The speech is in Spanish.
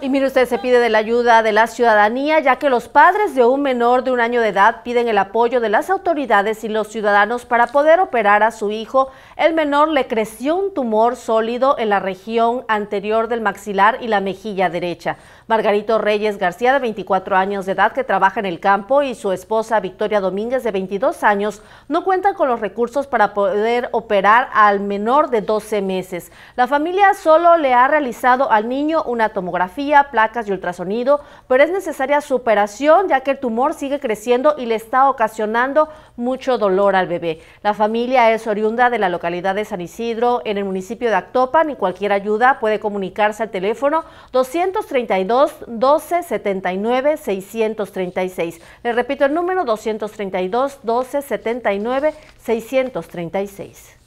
Y mire usted, se pide de la ayuda de la ciudadanía, ya que los padres de un menor de un año de edad piden el apoyo de las autoridades y los ciudadanos para poder operar a su hijo. El menor le creció un tumor sólido en la región anterior del maxilar y la mejilla derecha. Margarito Reyes García, de 24 años de edad, que trabaja en el campo, y su esposa Victoria Domínguez, de 22 años, no cuentan con los recursos para poder operar al menor de 12 meses. La familia solo le ha realizado al niño una tomografía placas y ultrasonido, pero es necesaria superación operación ya que el tumor sigue creciendo y le está ocasionando mucho dolor al bebé. La familia es oriunda de la localidad de San Isidro, en el municipio de Actopan y cualquier ayuda puede comunicarse al teléfono 232 12 79 636. Le repito el número 232 12 79 636.